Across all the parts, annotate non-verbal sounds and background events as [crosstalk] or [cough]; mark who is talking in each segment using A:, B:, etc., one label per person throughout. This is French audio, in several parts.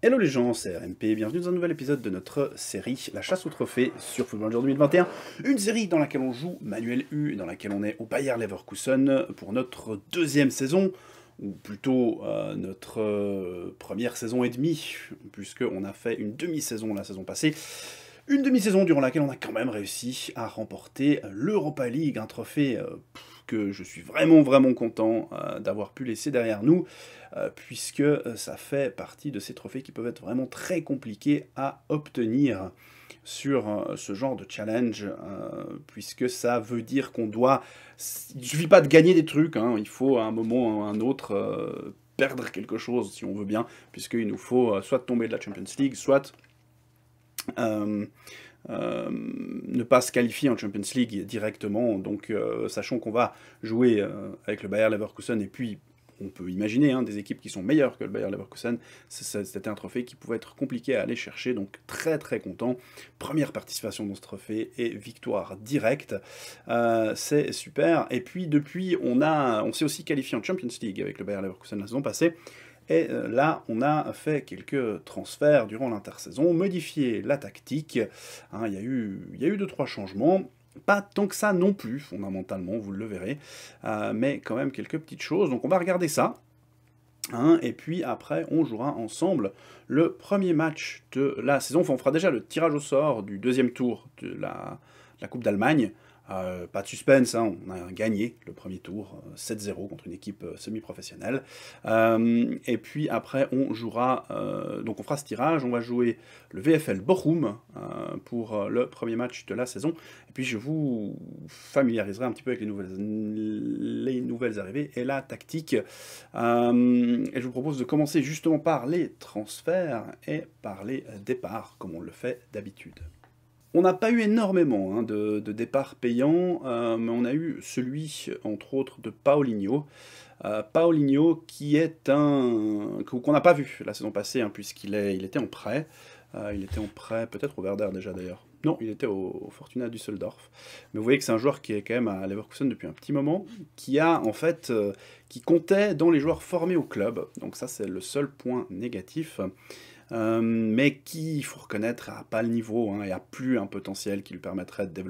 A: Hello les gens, c'est RMP bienvenue dans un nouvel épisode de notre série La chasse aux trophées sur Football Manager 2021, une série dans laquelle on joue Manuel U, dans laquelle on est au Bayer Leverkusen pour notre deuxième saison, ou plutôt euh, notre euh, première saison et demie, puisqu'on a fait une demi-saison la saison passée. Une demi-saison durant laquelle on a quand même réussi à remporter l'Europa League, un trophée euh, que je suis vraiment vraiment content euh, d'avoir pu laisser derrière nous, euh, puisque euh, ça fait partie de ces trophées qui peuvent être vraiment très compliqués à obtenir sur ce genre de challenge, puisque ça veut dire qu'on doit... Il ne suffit pas de gagner des trucs, hein, il faut à un moment ou à un autre perdre quelque chose, si on veut bien, puisqu'il nous faut soit tomber de la Champions League, soit... Euh, ne pas se qualifier en Champions League directement. Donc, euh, sachant qu'on va jouer euh, avec le Bayern Leverkusen et puis on peut imaginer hein, des équipes qui sont meilleures que le Bayern Leverkusen. C'était un trophée qui pouvait être compliqué à aller chercher, donc très très content. Première participation dans ce trophée et victoire directe, c'est super. Et puis depuis, on a, on s'est aussi qualifié en Champions League avec le Bayer Leverkusen la saison passée. Et euh, là, on a fait quelques transferts durant l'intersaison, modifié la tactique. Hein, il y a eu, il y trois changements. Pas tant que ça non plus, fondamentalement, vous le verrez, euh, mais quand même quelques petites choses. Donc on va regarder ça. Hein, et puis après, on jouera ensemble le premier match de la saison. Enfin, on fera déjà le tirage au sort du deuxième tour de la Coupe d'Allemagne. Euh, pas de suspense, hein, on a gagné le premier tour, 7-0 euh, contre une équipe euh, semi-professionnelle. et puis après, on jouera, donc on fera ce tirage, on va jouer le VFL Bochum pour le premier match de la saison. Et puis je vous familiariserai un petit peu avec les nouvelles, les nouvelles arrivées et la tactique. et je vous propose de commencer justement par les transferts et par les départs, comme on le fait d'habitude. On n'a pas eu énormément hein, de, de départs payants, euh, mais on a eu celui, entre autres, de Paulinho. Euh, qui est un... qu'on n'a pas vu la saison passée, hein, puisqu'il il était en prêt. Euh, il était en prêt peut-être au Werder déjà d'ailleurs. Non, il était au, Fortuna Düsseldorf. Mais vous voyez que c'est un joueur qui est quand même à Leverkusen depuis un petit moment, qui a en fait, euh, qui comptait dans les joueurs formés au club. Donc ça c'est le seul point négatif. Euh, mais qui, il faut reconnaître, n'a pas le niveau hein, et a plus un potentiel qui lui permettrait de,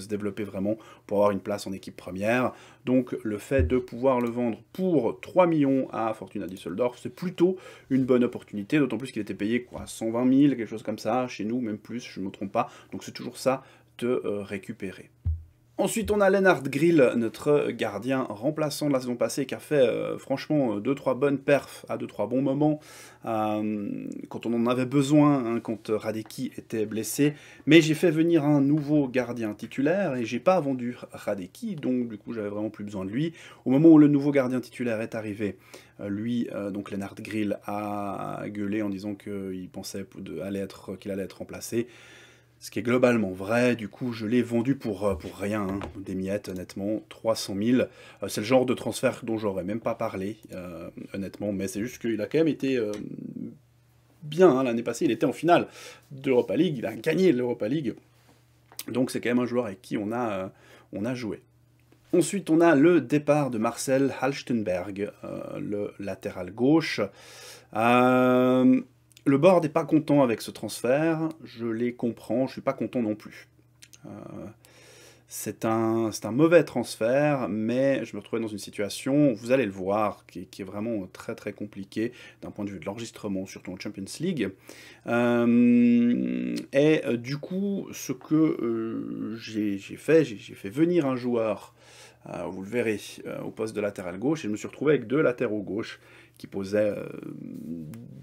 A: se développer vraiment pour avoir une place en équipe première. Donc le fait de pouvoir le vendre pour 3 millions à Fortuna Düsseldorf, c'est plutôt une bonne opportunité, d'autant plus qu'il était payé quoi, 120 000, quelque chose comme ça, chez nous, même plus, je ne me trompe pas. Donc c'est toujours ça de euh, récupérer. Ensuite, on a Lennart Grill, notre gardien remplaçant de la saison passée, qui a fait euh, franchement 2-3 euh, bonnes perfs à 2-3 bons moments, euh, quand on en avait besoin, hein, quand Radeki était blessé. Mais j'ai fait venir un nouveau gardien titulaire et j'ai pas vendu Radeki, donc du coup j'avais vraiment plus besoin de lui. Au moment où le nouveau gardien titulaire est arrivé, lui, donc Lennart Grill, a gueulé en disant qu'il pensait qu'il allait être remplacé. Ce qui est globalement vrai, du coup je l'ai vendu pour, euh, rien, hein, des miettes honnêtement, 300 000. Euh, c'est le genre de transfert dont j'aurais même pas parlé, euh, honnêtement, mais c'est juste qu'il a quand même été bien hein, l'année passée, il était en finale d'Europa League, il a gagné l'Europa League. Donc c'est quand même un joueur avec qui on a, on a joué. Ensuite, on a le départ de Marcel Halstenberg, le latéral gauche. Euh, le board n'est pas content avec ce transfert, je les comprends, je ne suis pas content non plus. Euh, c'est un, mauvais transfert, mais je me retrouvais dans une situation, vous allez le voir, qui, est vraiment très très compliquée d'un point de vue de l'enregistrement, surtout en Champions League. Euh, et euh, du coup, ce que j'ai fait, j'ai fait venir un joueur euh, vous le verrez, euh, au poste de latéral gauche, et je me suis retrouvé avec deux latéraux gauche qui posaient, euh,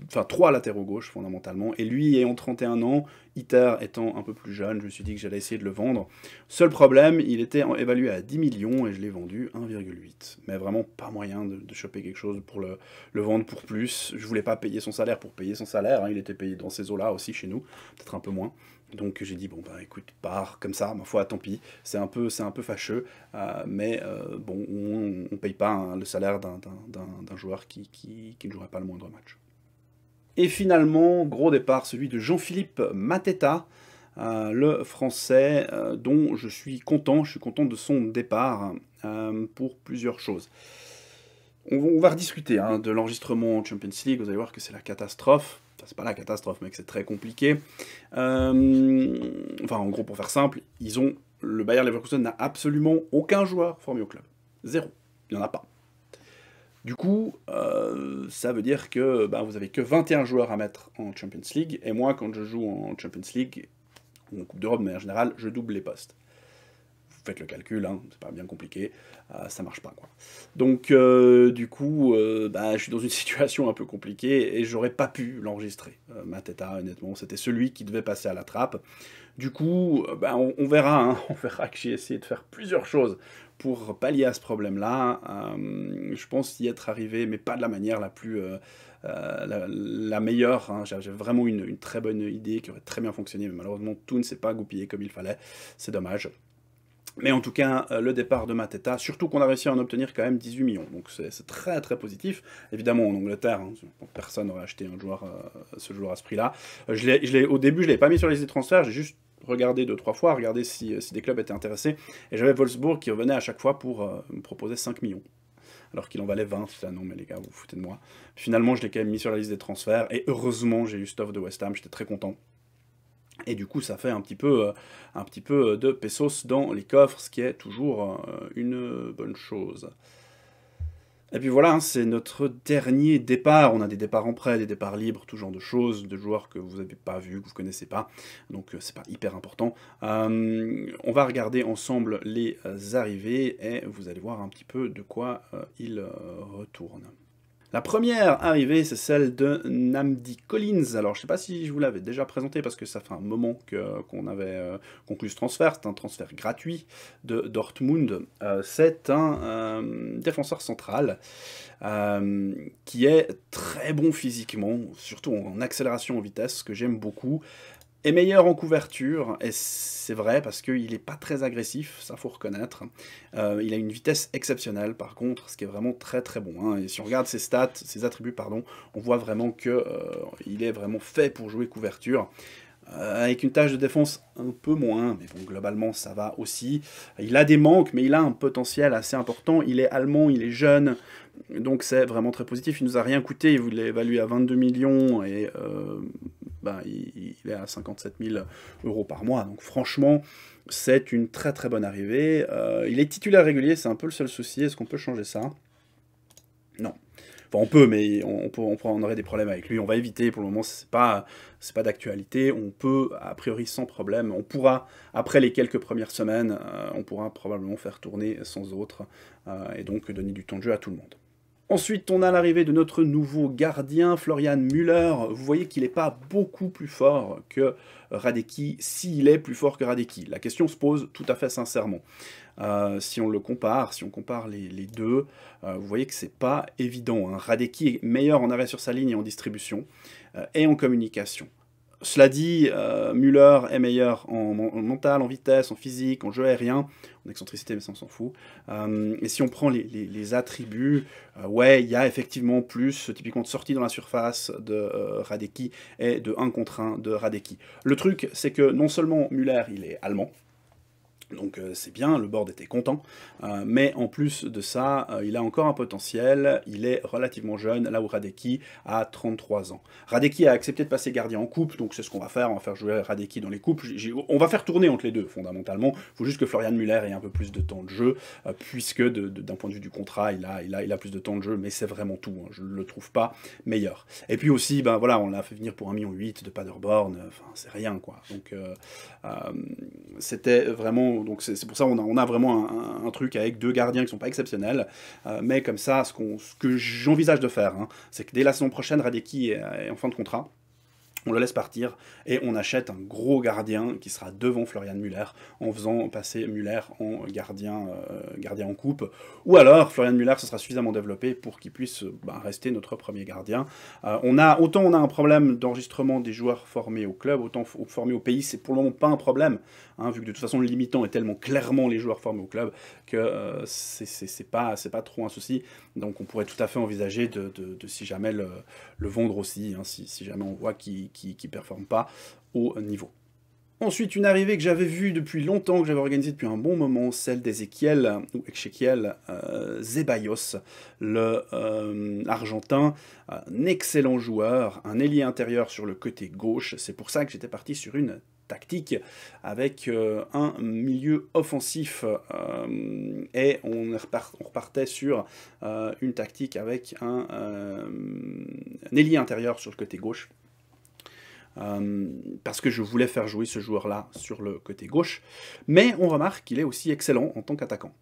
A: enfin trois latéraux gauche fondamentalement, et lui ayant 31 ans, Iter étant un peu plus jeune, je me suis dit que j'allais essayer de le vendre. Seul problème, il était évalué à 10 millions et je l'ai vendu 1,8. Mais vraiment pas moyen de, choper quelque chose pour le, vendre pour plus. Je voulais pas payer son salaire pour payer son salaire, hein. il était payé dans ces eaux-là aussi chez nous, peut-être un peu moins. Donc j'ai dit, bon bah, écoute, pars comme ça, ma foi, tant pis, c'est un, peu, un peu fâcheux, euh, mais euh, bon, on ne paye pas hein, le salaire d'un joueur qui, ne jouerait pas le moindre match. Et finalement, gros départ, celui de Jean-Philippe Mateta, euh, le français dont je suis content, je suis content de son départ pour plusieurs choses. On, va rediscuter hein, de l'enregistrement en Champions League, vous allez voir que c'est la catastrophe, c'est pas la catastrophe, mec, c'est très compliqué. Euh, enfin, en gros, pour faire simple, ils ont le Bayern Leverkusen n'a absolument aucun joueur formé au club. Zéro. Il n'y en a pas. Du coup, euh, ça veut dire que bah, vous avez que 21 joueurs à mettre en Champions League. Et moi, quand je joue en Champions League, ou en Coupe d'Europe mais en général, je double les postes faites le calcul, hein, c'est pas bien compliqué, euh, ça marche pas quoi. Donc euh, du coup, euh, bah, je suis dans une [laughs] situation un peu compliquée et j'aurais pas pu l'enregistrer. ma à, honnêtement, c'était celui qui devait passer à la trappe. Du coup, bah, on, verra, hein, [laughs] on verra que j'ai essayé de faire plusieurs choses pour pallier à ce problème-là. je pense y être arrivé, mais pas de la manière la plus la, meilleure. Hein. J'avais vraiment une, une, très bonne idée qui aurait très bien fonctionné, mais malheureusement tout ne s'est pas goupillé comme il fallait. C'est dommage. Mais en tout cas, euh, le départ de Mateta, surtout qu'on a réussi à en obtenir quand même 18 millions. Donc c'est très très positif. Évidemment, en Angleterre, hein, personne n'aurait acheté un joueur, euh, ce joueur à ce prix-là. Euh, au début, je ne l'ai pas mis sur des transferts, j'ai juste regardé deux, trois fois, regardé si, des clubs étaient intéressés. Et j'avais Wolfsburg qui revenait à chaque fois pour me proposer 5 millions alors qu'il en valait 20. Là, non, mais les gars, vous vous foutez de moi. Finalement, je l'ai quand même mis sur la liste des transferts, et heureusement, j'ai eu Stoff de West Ham, j'étais très content. Et du coup, ça fait un petit peu, euh, un petit peu euh, de pesos dans les coffres, ce qui est toujours euh, une bonne chose. Et puis voilà, hein, c'est notre dernier départ. On a des départs en prêt, des départs libres, tout genre de choses, de joueurs que vous n'avez pas vus, que vous ne connaissez pas. Donc c'est pas hyper important. on va regarder ensemble les arrivées et vous allez voir un petit peu de quoi ils retournent. La première arrivée, c'est celle de Namdi Collins. Alors, je ne sais pas si je vous l'avais déjà présenté parce que ça fait un moment qu'on avait euh, conclu ce transfert. C'est un transfert gratuit de Dortmund. Euh, c'est un euh, défenseur central qui est très bon physiquement, surtout en accélération en vitesse, ce que j'aime beaucoup est meilleur en couverture, et c'est vrai parce qu'il n'est pas très agressif, ça faut reconnaître. Euh, il a une vitesse exceptionnelle par contre, ce qui est vraiment très très bon. Hein. Et si on regarde ses stats, ses attributs, pardon, on voit vraiment qu'il euh, est vraiment fait pour jouer couverture. Euh, avec une tâche de défense un peu moins, mais bon, globalement, ça va aussi. Il a des manques, mais il a un potentiel assez important. Il est allemand, il est jeune, donc c'est vraiment très positif. Il nous a rien coûté, il vous l'évalue à 22 millions, et euh, bah, il, est à 57 000 euros par mois. Donc franchement, c'est une très très bonne arrivée. Euh, il est titulaire régulier, c'est un peu le seul souci. Est-ce qu'on peut changer ça Non. Enfin, on peut, mais on, aurait des problèmes avec lui. On va éviter. Pour le moment, c'est pas, pas d'actualité. On peut, a priori, sans problème. On pourra, après les quelques premières semaines, euh, on pourra probablement faire tourner sans autre euh, et donc donner du temps de jeu à tout le monde. Ensuite, on a l'arrivée de notre nouveau gardien, Florian Müller. Vous voyez qu'il n'est pas beaucoup plus fort que Radeki, s'il est plus fort que Radeki. La question se pose tout à fait sincèrement. Euh, si on le compare, si on compare les, deux, euh, vous voyez que ce c'est pas évident. Hein. Radeki est meilleur en arrêt sur sa ligne et en distribution, euh, et en communication. Cela dit, euh, Müller Muller est meilleur en, mental, en vitesse, en physique, en jeu aérien, en excentricité, mais ça on s'en fout. Euh, et si on prend les, attributs, euh, ouais, il y a effectivement plus, typiquement de sortie dans la surface de Radeki et de 1 contre 1 de Radeki. Le truc, c'est que non seulement Muller, il est allemand, donc euh, c'est bien, le board était content, euh, mais en plus de ça, euh, il a encore un potentiel, il est relativement jeune, là où Radeki a 33 ans. Radeki a accepté de passer gardien en coupe, donc c'est ce qu'on va faire, on va faire jouer Radeki dans les coupes, on va faire tourner entre les deux fondamentalement, il faut juste que Florian Muller ait un peu plus de temps de jeu, puisque d'un point de vue du contrat, il a, plus de temps de jeu, mais c'est vraiment tout, hein. je ne le trouve pas meilleur. Et puis aussi, ben voilà, on l'a fait venir pour 1,8 million de Paderborn, enfin c'est rien quoi, donc c'était vraiment donc c'est pour ça on a, vraiment un, truc avec deux gardiens qui sont pas exceptionnels. Euh, mais comme ça, ce, que j'envisage de faire, hein, c'est que dès la saison prochaine, Radeki est en fin de contrat. On le laisse partir et on achète un gros gardien qui sera devant Florian Muller en faisant passer Muller en gardien, euh, gardien en coupe. Ou alors Florian Muller se sera suffisamment développé pour qu'il puisse bah, rester notre premier gardien. Euh, on a, autant on a un problème d'enregistrement des joueurs formés au club, autant formés au pays, c'est pour le moment pas un problème, hein, vu que de toute façon le limitant est tellement clairement les joueurs formés au club que euh, ce c'est pas, pas trop un souci. Donc on pourrait tout à fait envisager de, si jamais le, vendre aussi, hein, si, si, jamais on voit qu'il qui ne performent pas au niveau. Ensuite, une arrivée que j'avais vue depuis longtemps, que j'avais organisée depuis un bon moment, celle d'Ezequiel, ou Ezequiel euh, Zebaios, Zeballos, le euh, Argentin, un excellent joueur, un ailier intérieur sur le côté gauche. C'est pour ça que j'étais parti sur une tactique avec euh, un milieu offensif et on, repartait sur une tactique avec un, un ailier intérieur sur le côté gauche euh, parce que je voulais faire jouer ce joueur-là sur le côté gauche. Mais on remarque qu'il est aussi excellent en tant qu'attaquant.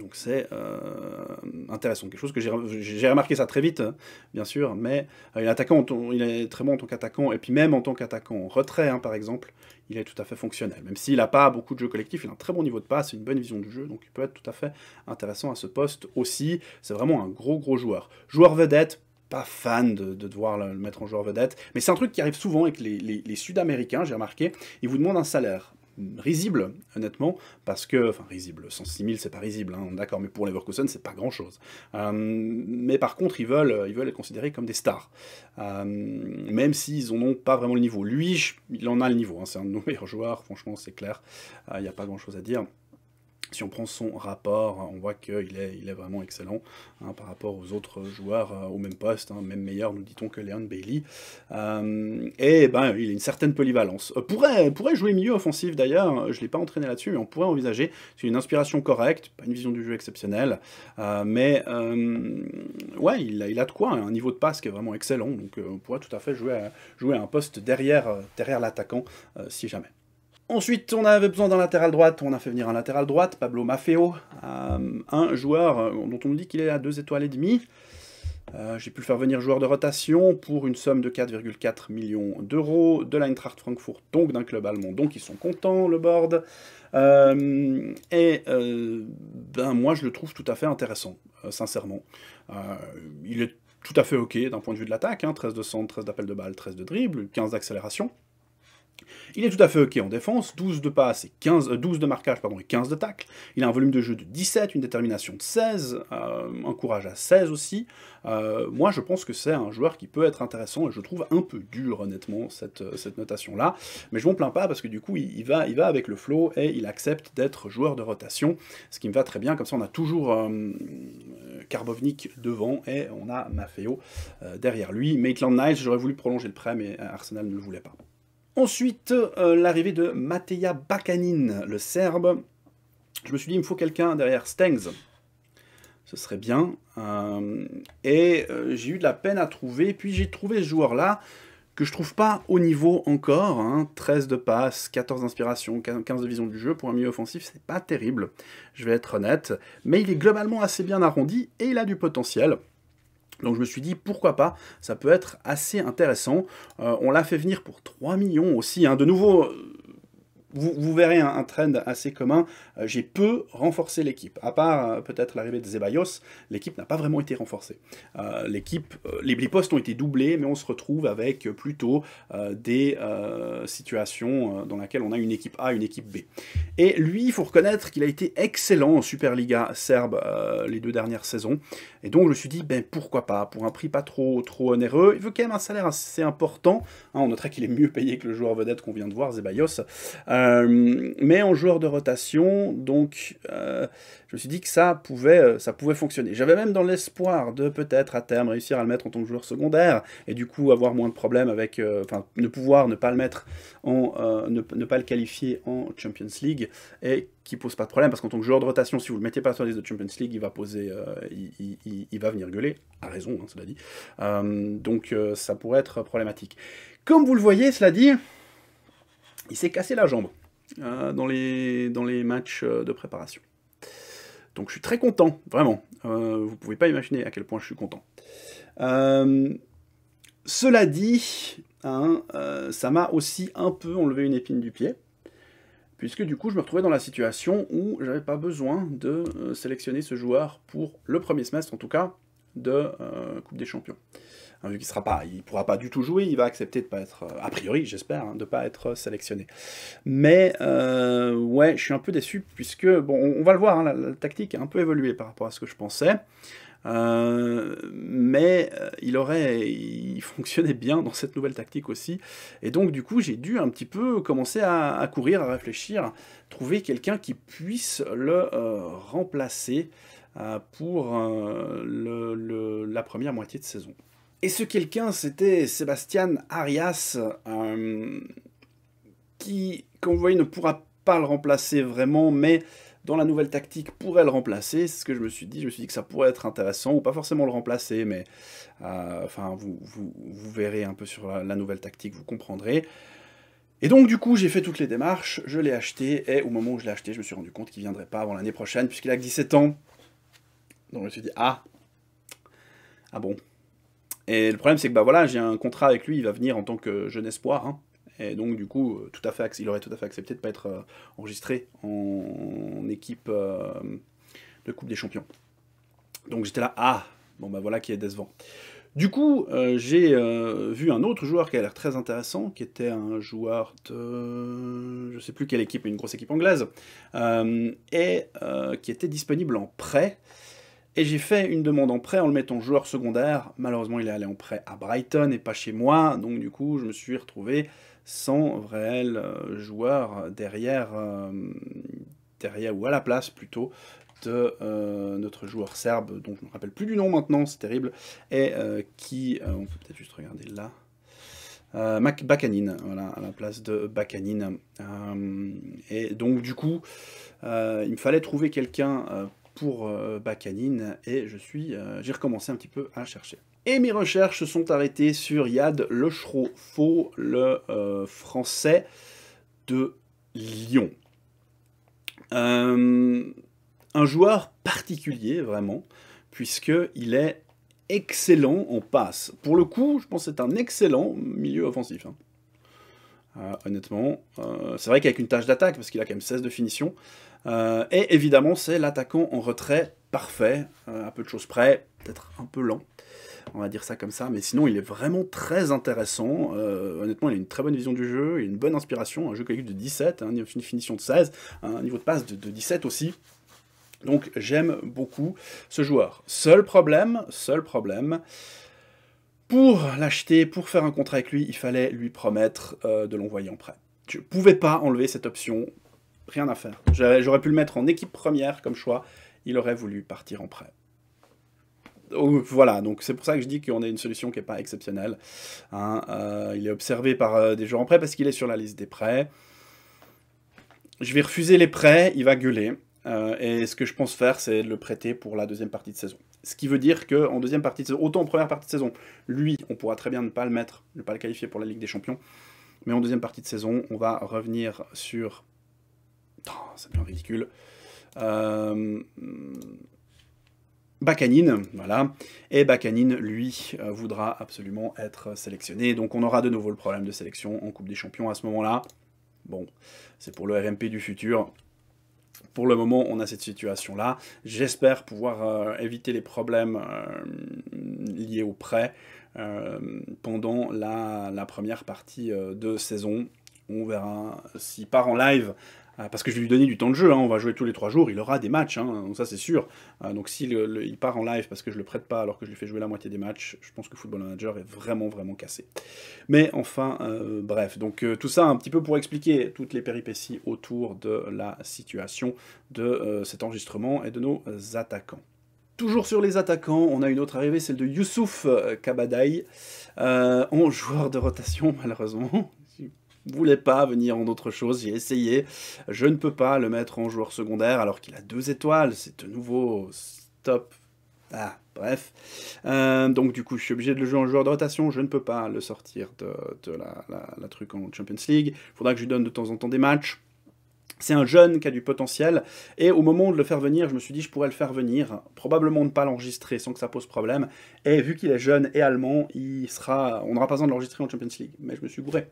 A: Donc c'est euh, intéressant, quelque chose que j'ai remarqué ça très vite, hein, bien sûr, mais euh, il, est attaquant, il est très bon en tant qu'attaquant, et puis même en tant qu'attaquant en retrait, hein, par exemple, il est tout à fait fonctionnel. Même s'il n'a pas beaucoup de jeux collectifs, il a un très bon niveau de passe, une bonne vision du jeu, donc il peut être tout à fait intéressant à ce poste aussi. C'est vraiment un gros gros joueur. Joueur vedette, pas fan de, devoir le mettre en joueur vedette, mais c'est un truc qui arrive souvent avec les, les, Sud-Américains, j'ai remarqué, ils vous demandent un salaire risible, honnêtement, parce que, enfin risible, 106 000 c'est pas risible, hein, d'accord, mais pour les Leverkusen c'est pas grand chose. Euh, mais par contre, ils veulent, ils veulent être considérés comme des stars, euh, même s'ils n'en pas vraiment le niveau. Lui, il en a le niveau, hein, c'est un de nos [laughs] meilleurs joueurs, franchement c'est clair, euh, il n'y a pas grand chose à dire si on prend son rapport, hein, on voit qu'il est, vraiment excellent hein, par rapport aux autres joueurs euh, au même poste, hein, même meilleur, nous dit-on, que Leon Bailey. Euh, et ben, il a une certaine polyvalence. Euh, pourrait, pourrait jouer milieu offensif d'ailleurs, je ne l'ai pas entraîné là-dessus, mais on pourrait envisager. C'est une inspiration correcte, pas une vision du jeu exceptionnelle, mais ouais, il a, il a de quoi, un niveau de passe qui est vraiment excellent, donc on pourrait tout à fait jouer à, jouer un poste derrière, derrière l'attaquant si jamais. Ensuite, on avait besoin d'un latéral droite, on a fait venir un latéral droite, Pablo Maffeo, euh, un joueur euh, dont on me dit qu'il est à 2 étoiles et demie. Euh, j'ai pu le faire venir joueur de rotation pour une somme de 4,4 millions d'euros de l'Eintracht Frankfurt, donc d'un club allemand. Donc ils sont contents, le board. et ben, moi, je le trouve tout à fait intéressant, sincèrement. il est tout à fait OK d'un point de vue de l'attaque, 13 hein, de centre, 13 d'appel de balle, 13 de dribble, 15 d'accélération. Il est tout à fait OK en défense, 12 de et 15, euh, de marquage pardon, et 15 de tacle. Il a un volume de jeu de 17, une détermination de 16, euh, un courage à 16 aussi. Euh, moi, je pense que c'est un joueur qui peut être intéressant et je trouve un peu dur, honnêtement, cette, notation-là. Mais je m'en plains pas parce que du coup, il, va, il va avec le flow et il accepte d'être joueur de rotation, ce qui me va très bien. Comme ça, on a toujours Karbovnik devant et on a Mafeo derrière lui. Maitland Niles, j'aurais voulu prolonger le prêt, mais Arsenal ne le voulait pas. Ensuite, euh, l'arrivée de Mateja Bakanin, le Serbe. Je me suis dit, il me faut quelqu'un derrière Stengs. Ce serait bien. Euh, et euh, j'ai eu de la peine à trouver. Puis j'ai trouvé ce joueur-là que je trouve pas au niveau encore. 13 hein. de passe, 14 d'inspiration, 15 de vision du jeu. Pour un milieu offensif, c'est pas terrible. Je vais être honnête. Mais il est globalement assez bien arrondi et il a du potentiel. Donc je me suis dit pourquoi pas, ça peut être assez intéressant. Euh, on l'a fait venir pour 3 millions aussi. Hein. De nouveau, euh, vous, verrez un, trend assez commun. Euh, j'ai peu renforcé l'équipe. À part peut-être l'arrivée de Zeballos, l'équipe n'a pas vraiment été renforcée. l'équipe, les, blipostes ont été doublés, mais on se retrouve avec plutôt des situations dans lesquelles on a une équipe A, une équipe B. Et lui, il faut reconnaître qu'il a été excellent en Superliga serbe les deux dernières saisons. Et donc je me suis dit, ben pourquoi pas, pour un prix pas trop trop onéreux. Il veut quand même un salaire assez important. Hein, on notera qu'il est mieux payé que le joueur vedette qu'on vient de voir, Zeballos. Euh, mais en joueur de rotation, donc euh, je me suis dit que ça pouvait, euh, ça pouvait fonctionner. J'avais même dans l'espoir de peut-être à terme réussir à le mettre en tant que joueur secondaire et du coup avoir moins de problèmes avec, enfin ne pouvoir ne pas le mettre en, ne, pas le qualifier en Champions League et qui pose pas de problème parce qu'en tant que joueur de rotation, si vous le mettez pas sur la liste de Champions League, il va poser, il, il, va venir gueuler, à raison, hein, cela dit. Euh, donc euh, ça pourrait être problématique. Comme vous le voyez, cela dit, il s'est cassé la jambe euh, dans, les, matchs de préparation. Donc je suis très content, vraiment. vous ne pouvez pas imaginer à quel point je suis content. cela dit, hein, ça m'a aussi un peu enlevé une épine du pied puisque du coup je me retrouvais dans la situation où j'avais pas besoin de euh, sélectionner ce joueur pour le premier semestre en tout cas de euh, Coupe des Champions. Hein, vu qu'il sera pas, il pourra pas du tout jouer, il va accepter de pas être, euh, a priori j'espère, de hein, de pas être sélectionné. Mais ouais, je suis un peu déçu puisque bon, on, va le voir, hein, la, tactique a un peu évolué par rapport à ce que je pensais. Euh, mais euh, il aurait, il fonctionnait bien dans cette nouvelle tactique aussi. Et donc du coup, j'ai dû un petit peu commencer à, courir, à réfléchir, trouver quelqu'un qui puisse le euh, remplacer pour la première moitié de saison. Et ce quelqu'un, c'était Sébastien Arias, qui, comme vous voyez, ne pourra pas le remplacer vraiment, mais dans la nouvelle tactique pourrait le remplacer. C'est ce que je me suis dit. Je me suis dit que ça pourrait être intéressant, ou pas forcément le remplacer, mais euh, enfin, vous, verrez un peu sur la, nouvelle tactique, vous comprendrez. Et donc, du coup, j'ai fait toutes les démarches, je l'ai acheté, et au moment où je l'ai acheté, je me suis rendu compte qu'il ne viendrait pas avant l'année prochaine, puisqu'il a que 17 ans. Donc, je me suis dit, ah, ah bon. Et le problème, c'est que bah voilà, j'ai un contrat avec lui, il va venir en tant que jeune espoir. Hein. Et donc, du coup, euh, tout à fait, il aurait tout à fait accepté de ne pas être euh, enregistré en, équipe euh, de Coupe des Champions. Donc j'étais là, ah, bon bah voilà qui est décevant. Du coup, j'ai vu un autre joueur qui a l'air très intéressant, qui était un joueur de... je sais plus quelle équipe, une grosse équipe anglaise, et qui était disponible en prêt. Et j'ai fait une demande en prêt en le mettant joueur secondaire. Malheureusement, il est allé en prêt à Brighton et pas chez moi, donc du coup, je me suis retrouvé sans réel euh, joueur derrière, euh, derrière ou à la place plutôt de euh, notre joueur serbe, dont je ne me rappelle plus du nom maintenant, c'est terrible, et qui, on peut peut-être juste regarder là, Mac Bakanin, voilà, à la place de Bakanin. et donc du coup, il me fallait trouver quelqu'un pour Bakanin, et je suis, j'ai recommencé un petit peu à chercher. Et mes recherches se sont arrêtées sur Yad Lochereau le euh, français de Lyon. Euh, un joueur particulier, vraiment, puisqu'il est excellent en passe. Pour le coup, je pense que c'est un excellent milieu offensif. Hein. Euh, honnêtement, c'est vrai qu'avec une tâche d'attaque, parce qu'il a quand même 16 de finition. et évidemment, c'est l'attaquant en retrait parfait, euh, à peu de choses près, peut-être un peu lent, on va dire ça comme ça, mais sinon il est vraiment très intéressant, euh, honnêtement il a une très bonne vision du jeu, une bonne inspiration, un jeu collectif de 17, hein, une finition de 16, un niveau de passe de, 17 aussi, donc j'aime beaucoup ce joueur. Seul problème, seul problème, pour l'acheter, pour faire un contrat avec lui, il fallait lui promettre euh, de l'envoyer en prêt. Je ne pouvais pas enlever cette option, rien à faire. J'aurais pu le mettre en équipe première comme choix, il aurait voulu partir en prêt. Donc, voilà, donc c'est pour ça que je dis qu'on a une solution qui n'est pas exceptionnelle. Hein. Euh, il est observé par euh, des joueurs en prêt parce qu'il est sur la liste des prêts. Je vais refuser les prêts, il va gueuler. Euh, et ce que je pense faire, c'est de le prêter pour la deuxième partie de saison. Ce qui veut dire qu'en deuxième partie de saison, autant en première partie de saison, lui, on pourra très bien ne pas le mettre, ne pas le qualifier pour la Ligue des Champions. Mais en deuxième partie de saison, on va revenir sur... Non, oh, ça devient ridicule. Euh, voilà. Et Bacanin lui, euh, voudra absolument être sélectionné. Donc on aura de nouveau le problème de sélection en Coupe des Champions à ce moment-là. Bon, c'est pour le RMP du futur. Pour le moment, on a cette situation-là. J'espère pouvoir euh, éviter les problèmes euh, liés au prêt pendant la, première partie de saison. On verra si part en live euh, parce que je vais lui donner du temps de jeu, hein. on va jouer tous les trois jours, il aura des matchs, hein. ça c'est sûr. Euh, donc s'il euh, part en live parce que je le prête pas alors que je lui fais jouer la moitié des matchs, je pense que Football Manager est vraiment vraiment cassé. Mais enfin, bref, donc tout ça un petit peu pour expliquer toutes les péripéties autour de la situation de cet enregistrement et de nos attaquants. Toujours sur les attaquants, on a une autre arrivée, celle de Youssouf Kabadaï, en joueur de rotation [laughs] malheureusement voulais pas venir en autre chose, j'ai essayé. Je ne peux pas le mettre en joueur secondaire alors qu'il a deux étoiles, c'est de nouveau stop. Ah, bref. Euh, donc du coup, je suis obligé de le jouer en joueur de rotation. Je ne peux pas le sortir de, la, la, truc en Champions League. Il faudra que je lui donne de temps en temps des matchs. C'est un jeune qui a du potentiel, et au moment de le faire venir, je me suis dit je pourrais le faire venir, probablement ne pas l'enregistrer sans que ça pose problème, et vu qu'il est jeune et allemand, il sera, on n'aura pas besoin de l'enregistrer en Champions League, mais je me suis bourré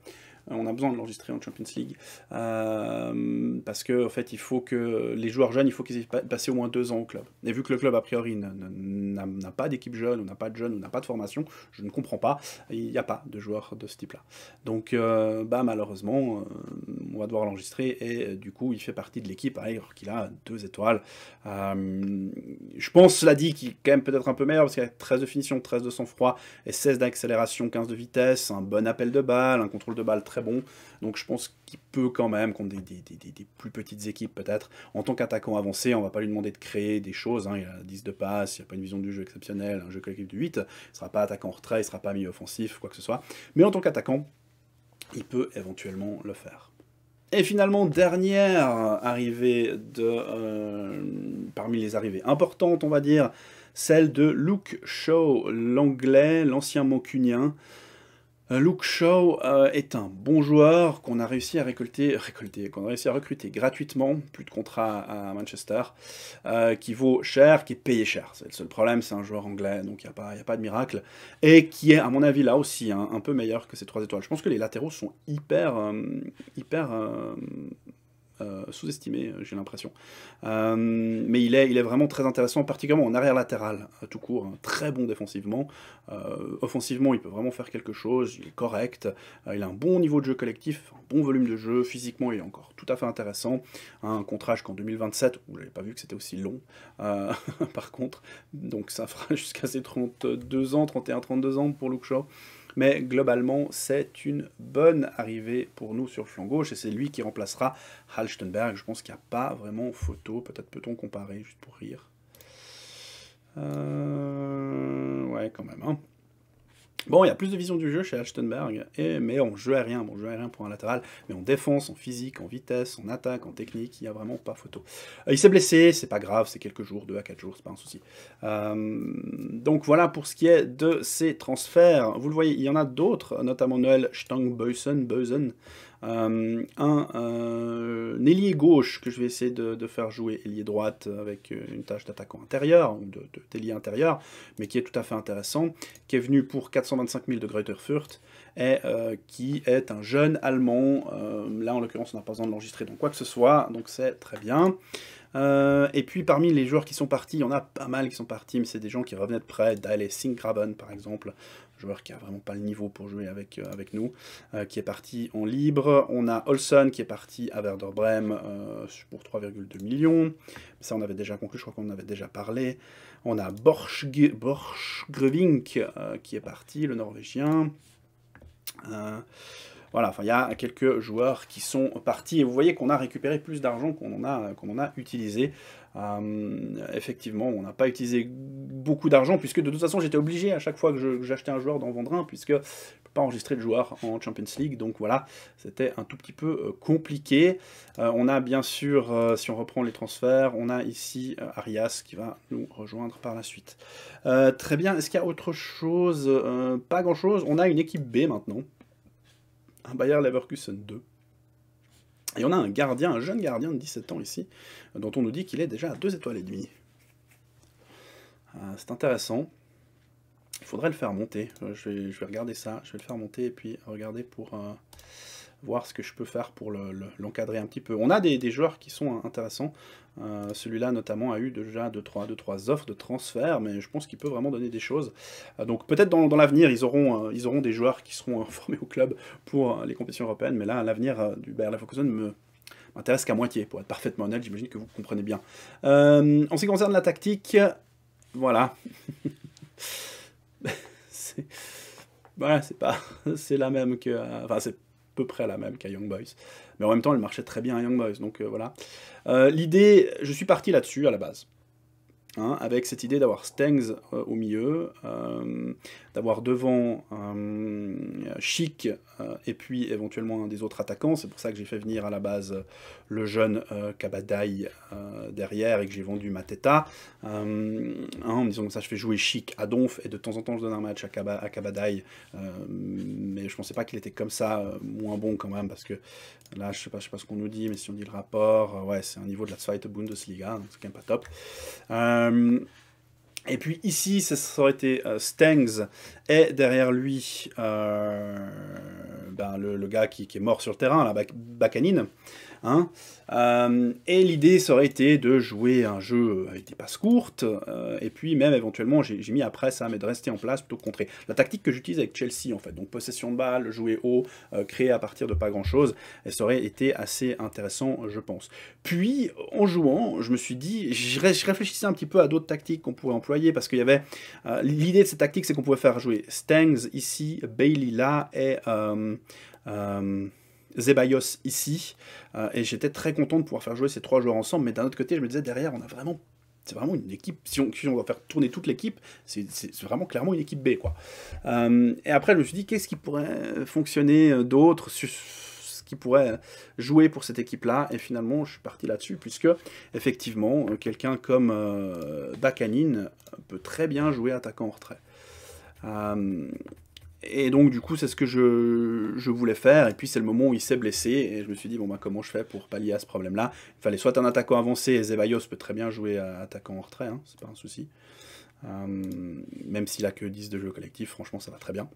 A: euh, on a besoin de l'enregistrer en Champions League, euh, parce que en fait, il faut que les joueurs jeunes, il faut qu'ils aient passé au moins deux ans au club. Et vu que le club, a priori, n'a pas d'équipe jeune, ou n'a pas de jeunes, ou n'a pas de formation, je ne comprends pas, il n'y a pas de joueurs de ce type-là. Donc, euh, bah, malheureusement, on va devoir l'enregistrer, et du coup, il fait partie de l'équipe, alors qu'il a deux étoiles. je pense, cela dit, qu'il est quand même peut-être un peu meilleur, parce qu'il a 13 de finition, 13 de sang-froid, et 16 d'accélération, 15 de vitesse, un bon appel de balle, un contrôle de balle très bon. Donc je pense qu'il peut quand même, contre des, plus petites équipes peut-être, en tant qu'attaquant avancé, on va pas lui demander de créer des choses. Hein. Il a 10 de passe, il n'y a pas une vision du jeu exceptionnelle, un jeu collectif de 8, il sera pas attaquant retrait, il sera pas mis offensif, quoi que ce soit. Mais en tant qu'attaquant, il peut éventuellement le faire. Et finalement, dernière arrivée de, euh, parmi les arrivées importantes, on va dire, celle de Luke Shaw, l'anglais, l'ancien mancunien, euh, Luke Shaw euh, est un bon joueur qu'on a réussi à récolter, [laughs] récolter qu'on a réussi à recruter gratuitement, plus de contrat à Manchester, euh, qui vaut cher, qui est payé cher. C'est le seul problème, c'est un joueur anglais, donc il n'y a, pas, a pas de miracle. Et qui est, à mon avis, là aussi, hein, un peu meilleur que ces trois étoiles. Je pense que les latéraux sont hyper, hyper euh, sous-estimé, euh, j'ai l'impression. Euh, mais il est, il est vraiment très intéressant, particulièrement en arrière latéral, tout court, hein. très bon défensivement. offensivement, il peut vraiment faire quelque chose, il est correct, il a un bon niveau de jeu collectif, un bon volume de jeu, physiquement il est encore tout à fait intéressant. un contrat jusqu'en 2027, vous n'avez pas vu que c'était aussi long, [laughs] par contre, donc ça fera [laughs] jusqu'à ses 32 ans, 31-32 ans pour Luke Shaw mais globalement, c'est une bonne arrivée pour nous sur le flanc gauche, et c'est lui qui remplacera Halstenberg. Je pense qu'il n'y a pas vraiment photo, peut-être peut-on comparer, juste pour rire. Euh, ouais, quand même, hein. Bon, il y a plus de vision du jeu chez Ashtonberg, et, mais on joue rien. bon, à rien pour un latéral, mais on défense en physique, en vitesse, en attaque, en technique, il n'y a vraiment pas photo. Euh, il s'est blessé, c'est pas grave, c'est quelques jours, 2 à 4 jours, c'est pas un souci. Euh, donc voilà pour ce qui est de ces transferts. Vous le voyez, il y en a d'autres, notamment Noël Stang-Beusen, euh, un, euh, ailier gauche que je vais essayer de, faire jouer ailier droite avec euh, une tâche d'attaquant intérieur, ou d'ailier intérieur, mais qui est tout à fait intéressant, qui est venu pour 425 000 de Greuther Fürth, et euh, qui est un jeune Allemand. là, en l'occurrence, on n'a pas besoin de l'enregistrer dans quoi que ce soit, donc c'est très bien. et puis parmi les joueurs qui sont partis, il y en a pas mal qui sont partis, mais c'est des gens qui revenaient de près, Dale Singraben par exemple, qui a vraiment pas le niveau pour jouer avec, euh, avec nous, euh, qui est parti en libre. On a Olson qui est parti à Werder Bremen euh, pour 3,2 millions. Ça, on avait déjà conclu, je crois qu'on en avait déjà parlé. On a Borchgrevink Borch qui est parti, le Norvégien. Voilà, enfin, il y a quelques joueurs qui sont partis et vous voyez qu'on a récupéré plus d'argent qu'on en, en a utilisé. Euh, effectivement, on n'a pas utilisé beaucoup d'argent, puisque de toute façon, j'étais obligé à chaque fois que j'achetais un joueur d'en vendre un, puisque je ne peux pas enregistrer de joueur en Champions League. Donc voilà, c'était un tout petit peu euh, compliqué. Euh, on a bien sûr, si on reprend les transferts, on a ici Arias qui va nous rejoindre par la suite. très bien, est-ce qu'il y a autre chose Pas grand-chose. On a une équipe B maintenant. Un Bayer Leverkusen 2. Et on a un gardien, un jeune gardien de 17 ans ici, dont on nous dit qu'il est déjà à 2 étoiles et demie. Ah, c'est intéressant. Il faudrait le faire monter. Euh, je vais, regarder ça. Je vais le faire monter et puis regarder pour... Euh, voir ce que je peux faire pour l'encadrer un petit peu. On a des, joueurs qui sont intéressants. Euh, celui-là, notamment, a eu déjà 2-3 deux, trois, offres de transfert, mais je pense qu'il peut vraiment donner des choses. Euh, donc peut-être dans, l'avenir, ils, auront, euh, ils auront des joueurs qui seront [laughs] formés au club pour les compétitions européennes, mais là, l'avenir du Bayer Leverkusen me, m'intéresse qu'à moitié, pour être parfaitement honnête, j'imagine que vous comprenez bien. en ce qui concerne la tactique, voilà. [laughs] Voilà, c'est pas... [laughs] C'est la même que... Enfin, c'est peu près la même qu'à Young Boys. Mais en même temps, elle marchait très bien à Young Boys, donc euh, voilà. Euh, l'idée, je suis parti là-dessus à la base. Hein, avec cette idée d'avoir Stengs euh, au milieu, euh, d'avoir devant euh, Chic euh, et puis éventuellement un des autres attaquants. C'est pour ça que j'ai fait venir à la base le jeune Kabadai derrière et que j'ai vendu Mateta. Hein, en disant que ça, je fais jouer Chic à Donf et de temps en temps je donne un match à, Kaba, Kabadai. mais je pensais pas qu'il était comme ça, moins bon quand même, parce que là, je sais pas, sais pas ce qu'on nous dit, mais si on dit le rapport, ouais, c'est un niveau de la Zweite Bundesliga, ce hein, c'est quand même pas top. Euh, et puis ici, ça aurait été euh, Stangs et derrière lui euh, ben, le, gars qui, est mort sur le terrain, la Bakanine. Hein. Euh, et l'idée, ça aurait été de jouer un jeu avec des passes courtes, euh, et puis même éventuellement, j'ai mis après ça, mais de rester en place plutôt que contrer. La tactique que j'utilise avec Chelsea, en fait, donc possession de balle, jouer haut, euh, créer à partir de pas grand-chose, ça aurait été assez intéressant, je pense. Puis, en jouant, je me suis dit, je, réfléchissais un petit peu à d'autres tactiques qu'on pourrait employer, parce qu'il y avait... l'idée de cette tactique, c'est qu'on pouvait faire jouer Stangs ici, Bailey là, et... Zebayos ici, euh, et j'étais très content de pouvoir faire jouer ces trois joueurs ensemble, mais d'un autre côté, je me disais, derrière, on a vraiment... C'est vraiment une équipe, si on, on doit faire tourner toute l'équipe, c'est vraiment clairement une équipe B. Quoi. Euh, et après, je me suis dit, qu'est-ce qui pourrait fonctionner euh, d'autre ce qui pourrait jouer pour cette équipe-là. Et finalement, je suis parti là-dessus, puisque effectivement, quelqu'un comme euh, peut très bien jouer attaquant en retrait. Euh, et donc, du coup, c'est ce que je, voulais faire. Et puis, c'est le moment où il s'est blessé. Et je me suis dit, bon, bah, comment je fais pour pallier à ce problème-là Il fallait soit un attaquant avancé, et Zeballos peut très bien jouer attaquant en retrait, hein, c'est pas un souci. Euh, même s'il a que 10 de jeu collectif, franchement, ça va très bien.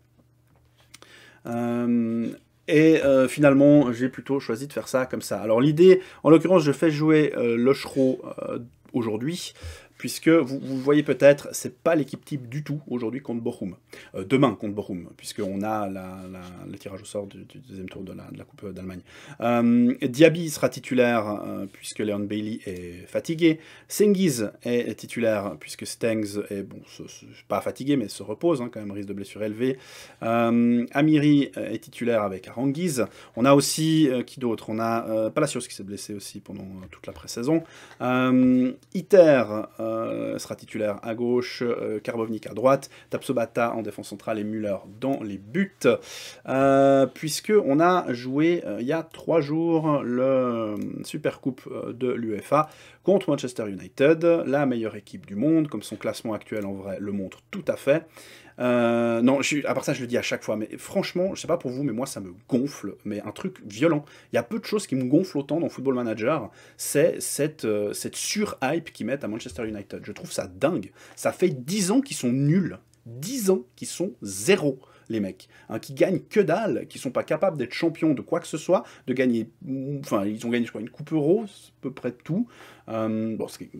A: Euh, et euh, finalement, j'ai plutôt choisi de faire ça comme ça. Alors l'idée, en l'occurrence, je fais jouer euh, aujourd'hui puisque vous, vous voyez peut-être, c'est pas l'équipe type du tout aujourd'hui contre Bochum. Euh, demain contre Bochum, puisqu'on a le tirage au sort du, deuxième tour de la, Coupe d'Allemagne. Euh, Diaby sera titulaire, euh, puisque Leon Bailey est fatigué. Sengiz est titulaire, puisque Stengs est, bon, pas fatigué, mais se repose, hein, quand même, risque de blessure élevée. Amiri est titulaire avec Aranguiz. On a aussi, qui d'autre On a Palacios qui s'est blessé aussi pendant toute la pré-saison. Iter... Euh, sera titulaire à gauche, euh, Karbovnik à droite, Tapsobata en défense centrale et Müller dans les buts. Euh, puisque on a joué il y a trois jours le Super Coupe de l'UEFA contre Manchester United, la meilleure équipe du monde, comme son classement actuel en vrai le montre tout à fait. Euh, non, je, à part ça, je le dis à chaque fois, mais franchement, je sais pas pour vous, mais moi, ça me gonfle, mais un truc violent. Il y a peu de choses qui me gonflent autant dans Football Manager, c'est cette, euh, cette sur-hype qu'ils mettent à Manchester United. Je trouve ça dingue. Ça fait dix ans qu'ils sont nuls, dix ans qu'ils sont zéro les mecs, hein, qui gagnent que dalle, qui sont pas capables d'être champions de quoi que ce soit, de gagner, enfin ils ont gagné je crois une coupe euro, à peu près tout, euh, bon qui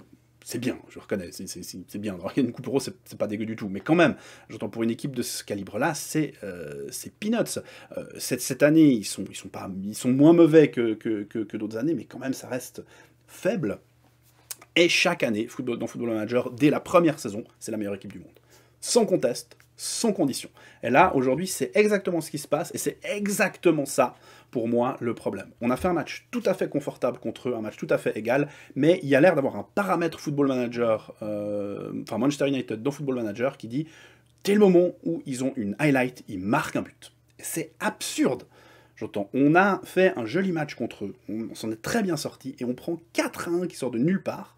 A: c'est bien, je reconnais, c'est bien. c'est bien une Coupe c'est pas dégueu du tout. Mais quand même, j'entends pour une équipe de ce calibre-là, c'est euh, peanuts. Euh, cette, cette, année, ils sont, ils, sont pas, ils sont moins mauvais que, que, d'autres années, mais quand même, ça reste faible. Et chaque année, football, dans Football Manager, dès la première saison, c'est la meilleure équipe du monde. Sans conteste, sans condition. Et là, aujourd'hui, c'est exactement ce qui se passe, et c'est exactement ça pour moi le problème. On a fait un match tout à fait confortable contre eux, un match tout à fait égal, mais il y a l'air d'avoir un paramètre Football Manager, euh, enfin Manchester United dans Football Manager qui dit dès le moment où ils ont une highlight, ils marquent un but. C'est absurde. J'entends, on a fait un joli match contre eux, on, s'en est très bien sorti et on prend 4 1 qui sort de nulle part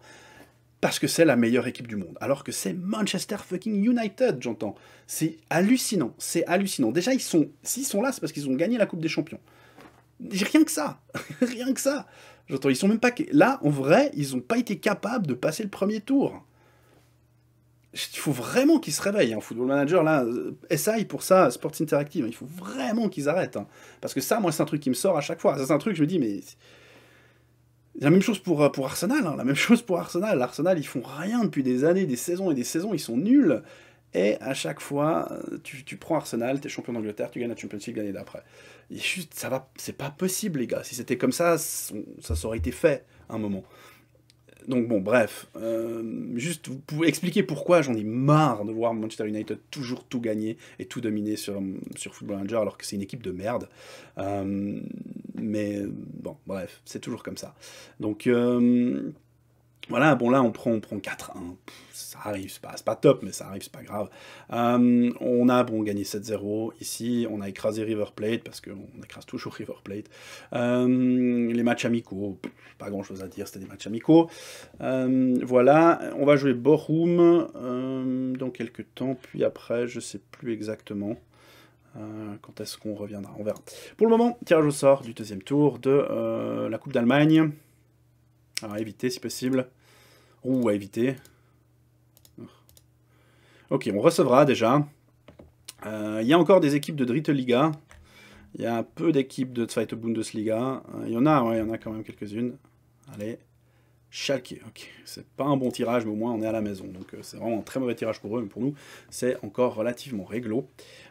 A: parce que c'est la meilleure équipe du monde. Alors que c'est Manchester fucking United, j'entends. C'est hallucinant, c'est hallucinant. Déjà, ils sont, s'ils sont là, c'est parce qu'ils ont gagné la Coupe des Champions. Rien que ça. [laughs] Rien que ça. J'entends, ils sont même pas. Là, en vrai, ils n'ont pas été capables de passer le premier tour. Il faut vraiment qu'ils se réveillent. Hein. Football Manager, là, euh, SI pour ça, Sports Interactive, hein. il faut vraiment qu'ils arrêtent. Hein. Parce que ça, moi, c'est un truc qui me sort à chaque fois. Ça, c'est un truc, je me dis, mais. La même chose pour, euh, pour Arsenal, la même chose pour Arsenal. Arsenal, ils font rien depuis des années, des saisons et des saisons, ils sont nuls. Et à chaque fois, euh, tu, prends Arsenal, tu es champion d'Angleterre, tu gagnes la Champions League l'année d'après. Et juste, ça va, c'est pas possible, les gars. Si c'était comme ça, ça aurait été fait à un moment. Donc bon, bref, euh, juste vous pouvez expliquer pourquoi j'en ai marre de voir Manchester United toujours tout gagner et tout dominer sur, sur Football Manager alors que c'est une équipe de merde. Euh, mais bon, bref, c'est toujours comme ça. Donc voilà, bon là on prend, on prend 4-1. Ça arrive, c'est pas, top, mais ça arrive, c'est pas grave. Euh, on a bon gagné 7-0 ici, on a écrasé River Plate, parce qu'on écrase toujours River Plate. Euh, les matchs amicaux, pas grand chose à dire, c'était des matchs amicaux. Euh, voilà, on va jouer Borum dans quelques temps, puis après, je sais plus exactement. quand est-ce qu'on reviendra On verra. Pour le moment, tirage au sort du deuxième tour de la Coupe d'Allemagne. Alors éviter si possible ou à éviter. Ah. Ok, on recevra déjà. Euh, il y a encore des équipes de Dritte Liga. Il y a un peu d'équipes de Zweite Bundesliga. Euh, il y en a, il y en a quand même quelques-unes. Allez. Schalke, ok. C'est pas un bon tirage, mais au moins on est à la maison. Donc euh, c'est vraiment un très mauvais tirage pour eux, mais pour nous, c'est encore relativement réglo.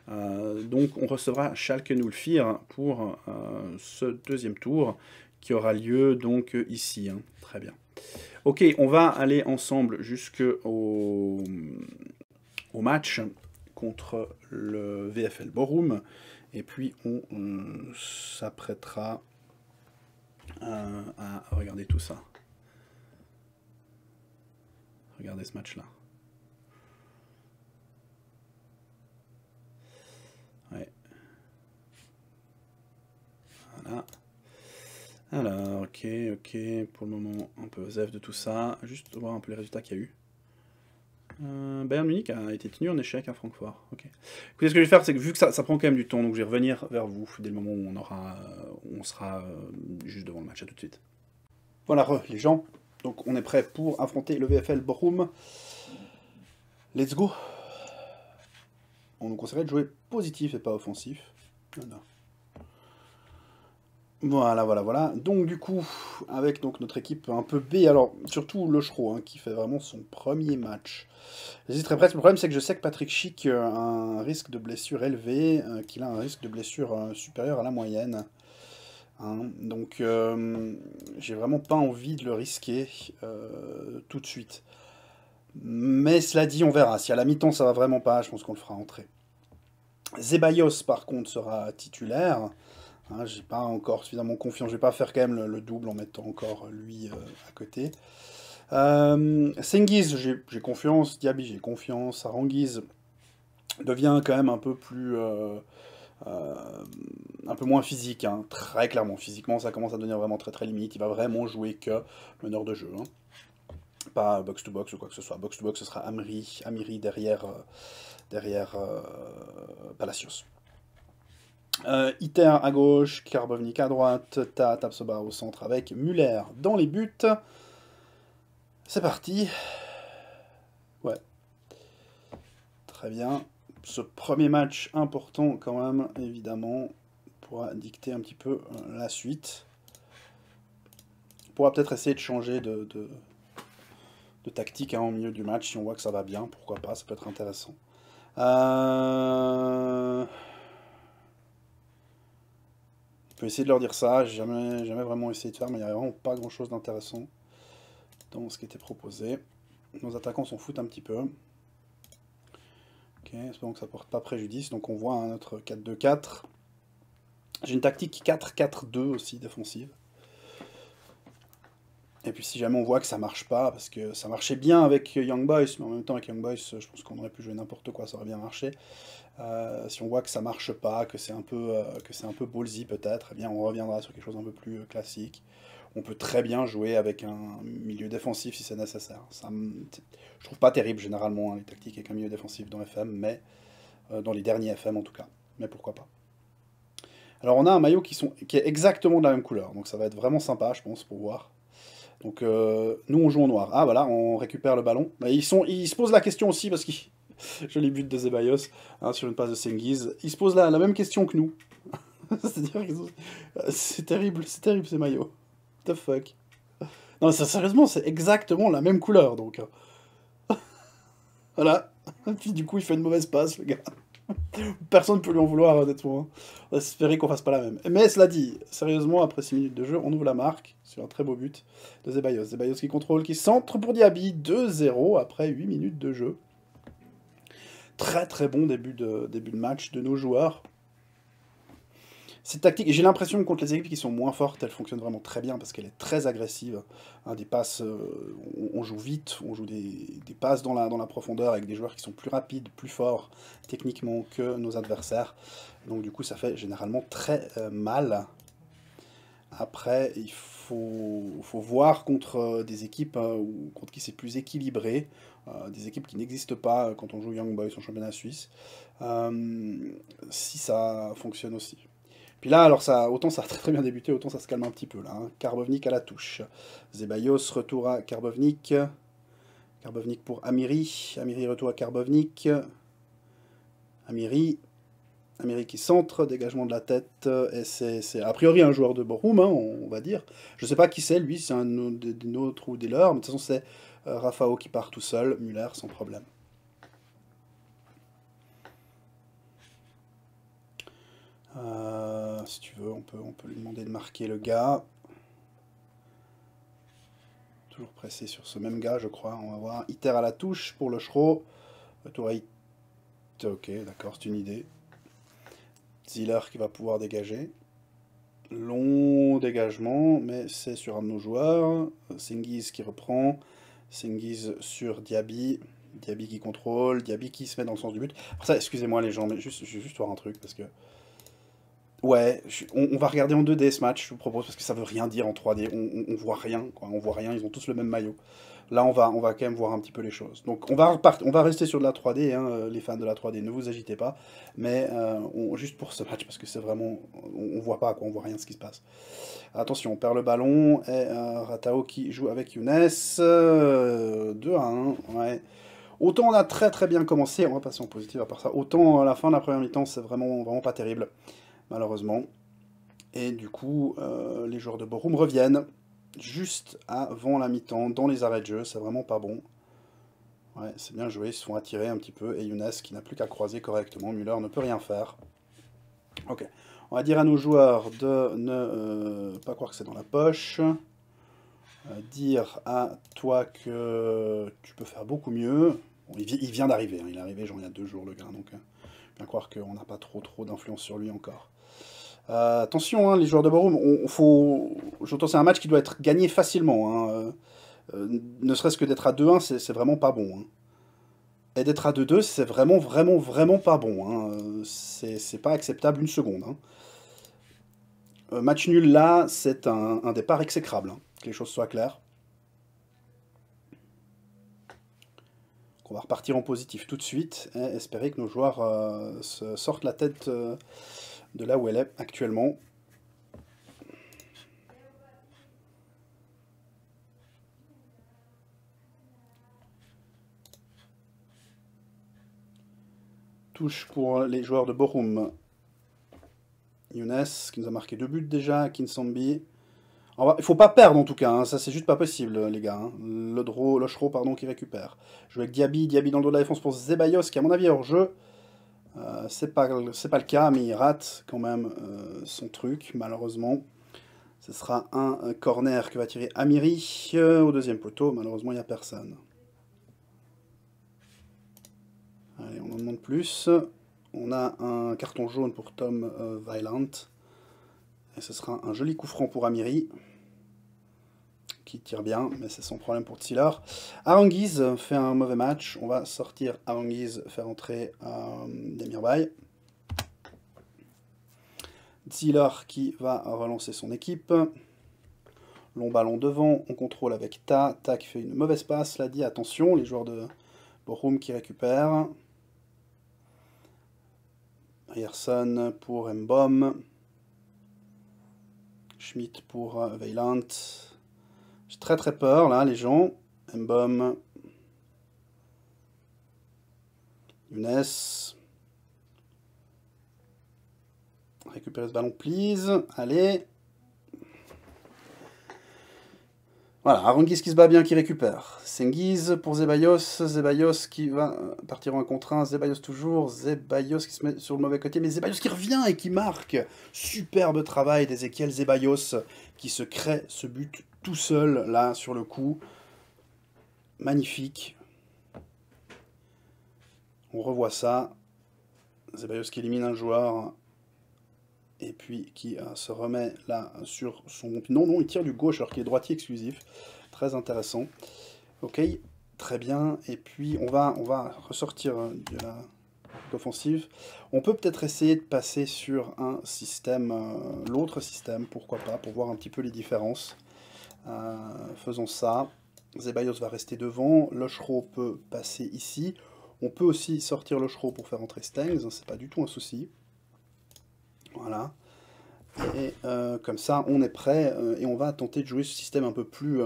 A: donc on recevra Schalke Nulfir pour ce deuxième tour qui aura lieu donc ici. Hein. Très bien. Ok, on va aller ensemble jusqu'au au match contre le VFL Borum. Et puis on, s'apprêtera à, à regarder tout ça. Regardez ce match-là. Ouais. Voilà. Alors, ok, ok, pour le moment, un peu zève de tout ça. Juste voir un peu les résultats qu'il y a eu. Euh, Bayern Munich a été tenu en échec à Francfort. Ok. Écoutez, ce que je vais faire, c'est que vu que ça, prend quand même du temps, donc je vais revenir vers vous dès le moment où on, aura, euh, on sera euh, juste devant le match. À tout de suite. Voilà, les gens. Donc, on est prêt pour affronter le VFL Bochum. Let's go. On nous conseillerait de jouer positif et pas offensif. Voilà, voilà, voilà. Donc du coup, avec donc, notre équipe un peu B, alors surtout le hein, qui fait vraiment son premier match. très presque. Le problème, c'est que je sais que Patrick Schick euh, a un risque de blessure élevé, euh, qu'il a un risque de blessure euh, supérieur à la moyenne. Hein. donc, j'ai vraiment pas envie de le risquer tout de suite. Mais cela dit, on verra. Si à la mi-temps, ça va vraiment pas, je pense qu'on le fera entrer. Zebayos, par contre, sera titulaire. Hein, j'ai pas encore suffisamment confiance. Je vais pas faire quand même le, double en mettant encore lui euh, à côté. Euh, Sengiz, j'ai confiance. Diaby, j'ai confiance. Aranguiz devient quand même un peu plus... Euh, euh, un peu moins physique, hein. très clairement. Physiquement, ça commence à devenir vraiment très très limite. Il va vraiment jouer que le meneur de jeu. Hein. Pas box-to-box ou quoi que ce soit. Box-to-box, ce sera Amri, Amiri derrière, derrière Palacios. Euh, Iter à gauche, Karbovnik à droite, Ta Tapsoba au centre avec Muller dans les buts. C'est parti. Ouais. Très bien. Ce premier match important quand même, évidemment, pourra dicter un petit peu euh, la suite. pourra peut-être essayer de changer de, tactique en hein, au milieu du match si on voit que ça va bien. Pourquoi pas, ça peut être intéressant. Euh peux essayer de leur dire ça. J'ai jamais, jamais vraiment essayé de faire, mais il n'y a vraiment pas grand chose d'intéressant dans ce qui était proposé. Nos attaquants s'en foutent un petit peu. Ok, espérons que ça porte pas préjudice. Donc on voit un autre 4-2-4. J'ai une tactique 4-4-2 aussi défensive. Et puis si jamais on voit que ça marche pas, parce que ça marchait bien avec Young Boys, mais en même temps avec Young Boys, je pense qu'on aurait pu jouer n'importe quoi, ça aurait bien marché. Euh, si on voit que ça marche pas, que c'est un peu euh, que c'est un peu ballsy peut-être, eh bien on reviendra sur quelque chose un peu plus euh, classique. On peut très bien jouer avec un milieu défensif si c'est nécessaire. Ça, je trouve pas terrible généralement hein, les tactiques avec un milieu défensif dans FM, mais dans les derniers FM en tout cas. Mais pourquoi pas. Alors on a un maillot qui, sont, qui est exactement de la même couleur, donc ça va être vraiment sympa je pense pour voir. Donc euh, nous on joue en noir. Ah voilà, on récupère le ballon. Bah, ils, sont, ils se posent la question aussi parce que... [laughs] Joli but de Zeballos hein, sur une passe de Sengiz. Ils se posent la, même question que nous. [laughs] Euh, cest terrible, c'est terrible ces maillots. The fuck. Non, ça, sérieusement, c'est exactement la même couleur, donc. Hein. [laughs] voilà. Et puis du coup, il fait une mauvaise passe, le gars. [laughs] Personne ne peut lui en vouloir, hein, honnêtement. Hein. On espérer qu'on fasse pas la même. Mais cela dit, sérieusement, après 6 minutes de jeu, on ouvre la marque sur un très beau but de Zebayos. Zebayos qui contrôle, qui centre pour Diaby, 2-0 après 8 minutes de jeu. Très très bon début de, début de match de nos joueurs. Cette tactique, j'ai l'impression que contre les équipes qui sont moins fortes, elle fonctionne vraiment très bien parce qu'elle est très agressive. des passes, euh, on, joue vite, on joue des, passes dans la, profondeur avec des joueurs qui sont plus rapides, plus forts techniquement que nos adversaires. Donc du coup, ça fait généralement très euh, mal. Après, il faut, voir contre euh, des équipes contre qui c'est plus équilibré, des équipes qui n'existent pas quand on joue Young Boys en championnat suisse, si ça fonctionne aussi. Puis là, alors ça, autant ça a très très bien débuté, autant ça se calme un petit peu là. Hein. Karbovnik à la touche. Zebayos, retour à Karbovnik. Karbovnik pour Amiri. Amiri, retour à Karbovnik. Amiri. Amiri qui centre, dégagement de la tête. Et c'est a priori un joueur de Borum, hein, on, va dire. Je sais pas qui c'est, lui, c'est un des nôtres ou des leurs. Mais de toute façon, c'est euh, Rafao qui part tout seul, Muller sans problème. Euh, si tu veux, on peut, on peut lui demander de marquer le gars. Toujours pressé sur ce même gars, je crois. On va voir. Iter à la touche pour le Schro. Toi Ok, d'accord, c'est une idée. Ziller qui va pouvoir dégager. Long dégagement, mais c'est sur un de nos joueurs. Singiz qui reprend. Singiz sur Diaby. Diaby qui contrôle. Diaby qui se met dans le sens du but. ça, excusez-moi les gens, mais juste, je vais juste voir un truc parce que Ouais, on, va regarder en 2D ce match, je vous propose, parce que ça veut rien dire en 3D. On, voit rien, quoi. On voit rien, ils ont tous le même maillot. Là, on va, on va quand même voir un petit peu les choses. Donc, on va, on va rester sur de la 3D, hein, euh, les fans de la 3D, ne vous agitez pas. Mais euh, juste pour ce match, parce que c'est vraiment. On, ne voit pas, quoi, on voit rien ce qui se passe. Attention, on perd le ballon. Et euh, Ratao qui joue avec Younes. 2 à 1, ouais. Autant on a très très bien commencé, on va passer en positif à part ça. Autant à la fin de la première mi-temps, c'est vraiment, vraiment pas terrible malheureusement. Et du coup, euh, les joueurs de Borum reviennent juste avant la mi-temps, dans les arrêts de jeu, c'est vraiment pas bon. Ouais, c'est bien joué, ils se font attirer un petit peu, et Younes qui n'a plus qu'à croiser correctement, Müller ne peut rien faire. Ok, on va dire à nos joueurs de ne euh, pas croire que c'est dans la poche, euh, dire à toi que tu peux faire beaucoup mieux. il, vient d'arriver, hein. il est arrivé genre il y a deux jours le gars, donc bien croire qu'on n'a pas trop trop d'influence sur lui encore. Euh, attention, hein, les joueurs de Borum, on, faut... j'entends c'est un match qui doit être gagné facilement. Hein. Euh, euh, ne serait-ce que d'être à 2-1, c'est vraiment pas bon. Hein. Et d'être à 2-2, c'est vraiment, vraiment, vraiment pas bon. C'est pas acceptable une seconde. match nul là, c'est un, un, départ exécrable, que les choses soient claires. On va repartir en positif tout de suite et espérer que nos joueurs se sortent la tête de là où elle est actuellement. Touche pour les joueurs de Borum. Younes, qui nous a marqué deux buts déjà, Kinsambi. Il faut pas perdre en tout cas, hein. ça c'est juste pas possible les gars. Hein. Le Dro, pardon, qui récupère. Jouer avec Diaby, Diaby dans le dos de la défense pour Zebayos, qui à mon avis est hors jeu. Euh, c'est pas, le cas, mais il rate quand même euh, son truc, malheureusement. Ce sera un euh, corner que va tirer Amiri au deuxième poteau. Malheureusement, il n'y a personne. Allez, on en demande plus. On a un carton jaune pour Tom Violent. Et ce sera un joli coup franc pour Amiri qui tire bien, mais c'est son problème pour Ziller. Aranguiz fait un mauvais match. On va sortir Aranguiz, faire entrer euh, Demirbay. Damir qui va relancer son équipe. Long ballon devant, on contrôle avec Ta. Ta qui fait une mauvaise passe, l'a dit, attention, les joueurs de Bochum qui récupèrent. Ryerson pour Mbom. Schmidt pour Veilant. Euh, j'ai très très peur là, les gens. Mbom. Younes. Récupérer ce ballon, please. Allez. Voilà, Arangis qui se bat bien, qui récupère. Sengiz pour Zebayos. Zebayos qui va partir en contre 1. Zebayos toujours. Zebayos qui se met sur le mauvais côté. Mais Zebayos qui revient et qui marque. Superbe travail d'Ezekiel Zebayos qui se crée ce but tout seul, là, sur le coup. Magnifique. On revoit ça. Zeballos qui élimine un joueur. Et puis qui euh, se remet là sur son Non, non, il tire du gauche alors qu'il est droitier exclusif. Très intéressant. Ok, très bien. Et puis on va, on va ressortir euh, de la On peut peut-être essayer de passer sur un système, euh, l'autre système, pourquoi pas, pour voir un petit peu les différences. Euh, faisons ça. Zeballos va rester devant. Lochro peut passer ici. On peut aussi sortir Lochro pour faire entrer Stengs. Hein, c'est pas du tout un souci. Voilà. Et euh, comme ça, on est prêt euh, et on va tenter de jouer ce système un peu plus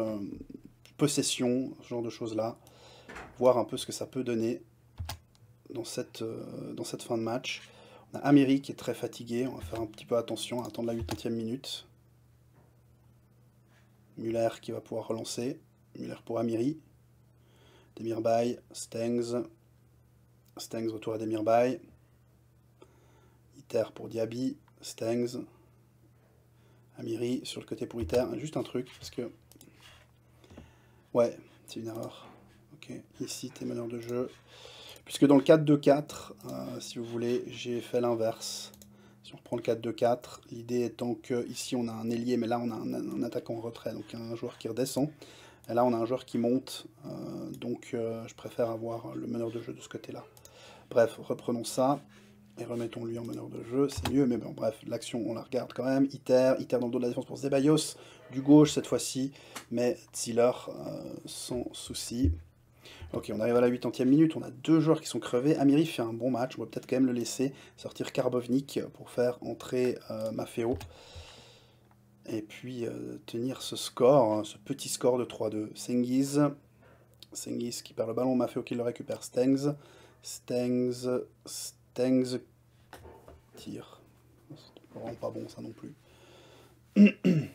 A: possession, ce genre de choses-là. Voir un peu ce que ça peut donner dans cette, dans cette fin de match. On a Amiri qui est très fatigué. On va faire un petit peu attention, attendre la 80e minute. Muller qui va pouvoir relancer. Muller pour Amiri. Demirbay, Stengs. Stengs retour à Demirbay, Iter pour Diaby. Stengs. Amiri sur le côté pour Iter. Juste un truc parce que. Ouais, c'est une erreur. Ok, ici, tes meneur de jeu. Puisque dans le 4-2-4, euh, si vous voulez, j'ai fait l'inverse on reprend le 4-2-4. L'idée étant que ici on a un ailier, mais là on a un, attaquant en retrait, donc un joueur qui redescend. Et là on a un joueur qui monte, euh, donc euh, je préfère avoir le meneur de jeu de ce côté-là. Bref, reprenons ça et remettons-lui en meneur de jeu, c'est mieux, mais bon, bref, l'action, on la regarde quand même. Iter, Iter dans le dos de la défense pour Zebayos, du gauche cette fois-ci, mais Ziller euh, sans souci. Ok, on arrive à la 80e minute, on a deux joueurs qui sont crevés. Amiri fait un bon match, on va peut-être quand même le laisser sortir Karbovnik pour faire entrer euh, Maféo Et puis euh, tenir ce score, hein, ce petit score de 3-2. Sengiz, Sengiz qui perd le ballon, Maféo qui le récupère, Stengs, Stengs, Stengs, tire. C'est vraiment pas bon ça non plus. [clears throat]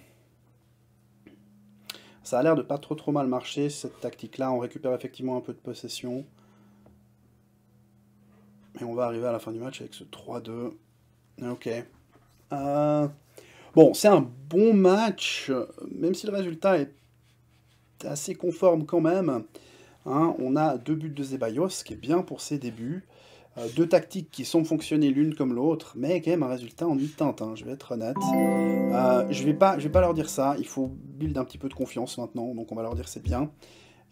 A: Ça a l'air de pas trop trop mal marcher, cette tactique-là. On récupère effectivement un peu de possession. Et on va arriver à la fin du match avec ce 3-2. Ok. Euh, bon, c'est un bon match, même si le résultat est assez conforme quand même. Hein. on a deux buts de Zeballos, ce qui est bien pour ses débuts. Euh, deux tactiques qui sont fonctionnées l'une comme l'autre, mais quand même un résultat en mi-teinte, hein, je vais être honnête. Euh, je vais vais pas leur dire ça, il faut build un petit peu de confiance maintenant, donc on va leur dire c'est bien.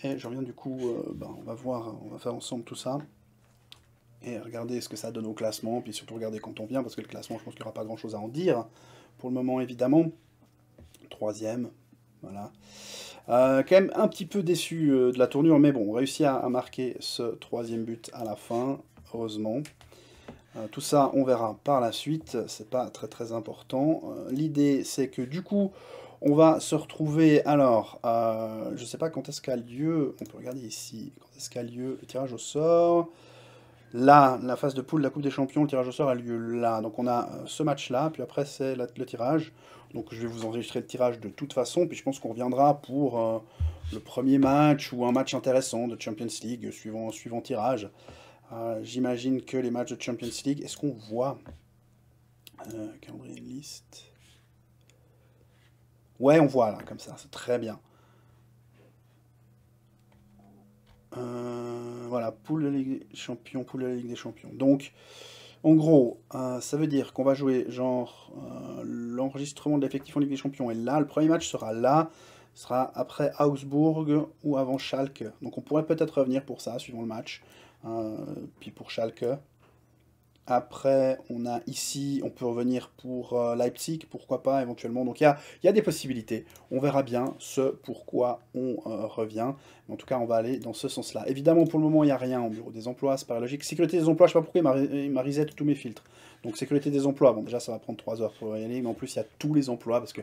A: Et je reviens du coup, euh, ben, on va voir, on va faire ensemble tout ça. Et regarder ce que ça donne au classement, puis surtout regarder quand on vient, parce que le classement, je pense qu'il n'y aura pas grand chose à en dire, pour le moment évidemment. Troisième, voilà. quand même un petit peu déçu de la tournure, mais bon, réussi à, à, marquer ce troisième but à la fin heureusement. Euh, tout ça, on verra par la suite, c'est pas très très important. Euh, l'idée, c'est que du coup, on va se retrouver, alors, euh, je sais pas quand est-ce qu'a lieu, on peut regarder ici, quand est-ce qu'a lieu le tirage au sort. Là, la phase de poule de la Coupe des Champions, le tirage au sort a lieu là. Donc on a euh, ce match-là, puis après c'est le tirage. Donc je vais vous enregistrer le tirage de toute façon, puis je pense qu'on reviendra pour le premier match ou un match intéressant de Champions League suivant, suivant tirage. Euh, j'imagine que les matchs de Champions League, est-ce qu'on voit euh, Calendrier Ouais, on voit là, comme ça, c'est très bien. Euh, voilà, poule de Ligue des Champions, poule de la Ligue des Champions. Donc, en gros, euh, ça veut dire qu'on va jouer genre l'enregistrement de l'effectif en Ligue des Champions. Et là, le premier match sera là, sera après Augsbourg ou avant Schalke. Donc on pourrait peut-être revenir pour ça, suivant le match. Euh, puis pour Schalke. Après, on a ici, on peut revenir pour euh, Leipzig, pourquoi pas éventuellement. Donc il y a, des possibilités. On verra bien ce pourquoi on euh, revient. en tout cas, on va aller dans ce sens-là. Évidemment, pour le moment, il n'y a rien en bureau des emplois, c'est pas logique. Sécurité des emplois, je ne sais pas pourquoi il m'a reset tous mes filtres. Donc sécurité des emplois, bon déjà ça va prendre 3 heures pour y aller, mais en plus il y a tous les emplois, parce que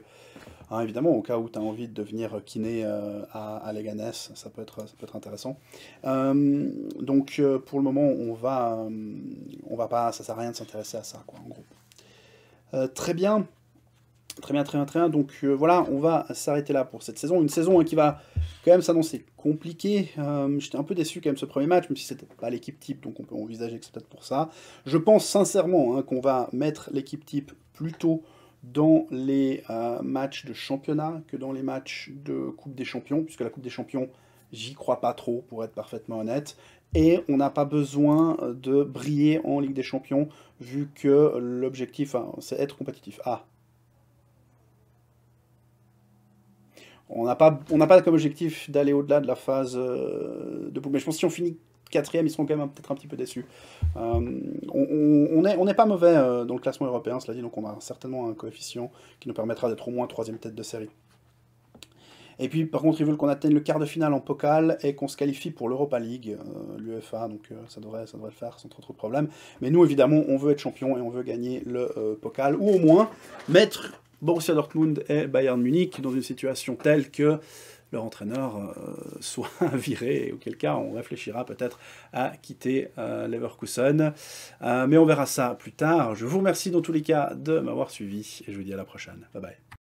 A: hein, évidemment au cas où tu as envie de devenir euh, kiné euh, à, à ça peut être, peut être intéressant. Euh, donc pour le moment on va, on va pas, ça sert à rien de s'intéresser à ça quoi en gros. très bien, Très bien, très bien, très bien. Donc euh, voilà, on va s'arrêter là pour cette saison. Une saison hein, qui va quand même s'annoncer compliquée. Euh, j'étais un peu déçu quand même ce premier match, même si c'était pas l'équipe type, donc on peut envisager que c'est peut-être pour ça. Je pense sincèrement hein, qu'on va mettre l'équipe type plutôt dans les euh, matchs de championnat que dans les matchs de Coupe des Champions, puisque la Coupe des Champions, j'y crois pas trop, pour être parfaitement honnête. Et on n'a pas besoin de briller en Ligue des Champions, vu que l'objectif, c'est être compétitif. Ah, On n'a pas, pas comme objectif d'aller au-delà de la phase euh, de poule. Mais je pense que si on finit quatrième, ils seront quand même peut-être un petit peu déçus. Euh, on n'est on pas mauvais euh, dans le classement européen, cela dit, donc on a certainement un coefficient qui nous permettra d'être au moins troisième tête de série. Et puis, par contre, ils veulent qu'on atteigne le quart de finale en Pokal et qu'on se qualifie pour l'Europa League, l'UEFA, donc ça, devrait, devrait le faire sans trop, trop de problèmes. Mais nous, évidemment, on veut être champion et on veut gagner le Pokal, ou au moins mettre Borussia Dortmund et Bayern Munich dans une situation telle que leur entraîneur euh, [laughs] soit viré, et auquel cas on réfléchira peut-être à quitter euh, Leverkusen. Euh, mais on verra ça plus tard. Je vous remercie dans tous les cas de m'avoir suivi et je vous dis à la prochaine. Bye bye.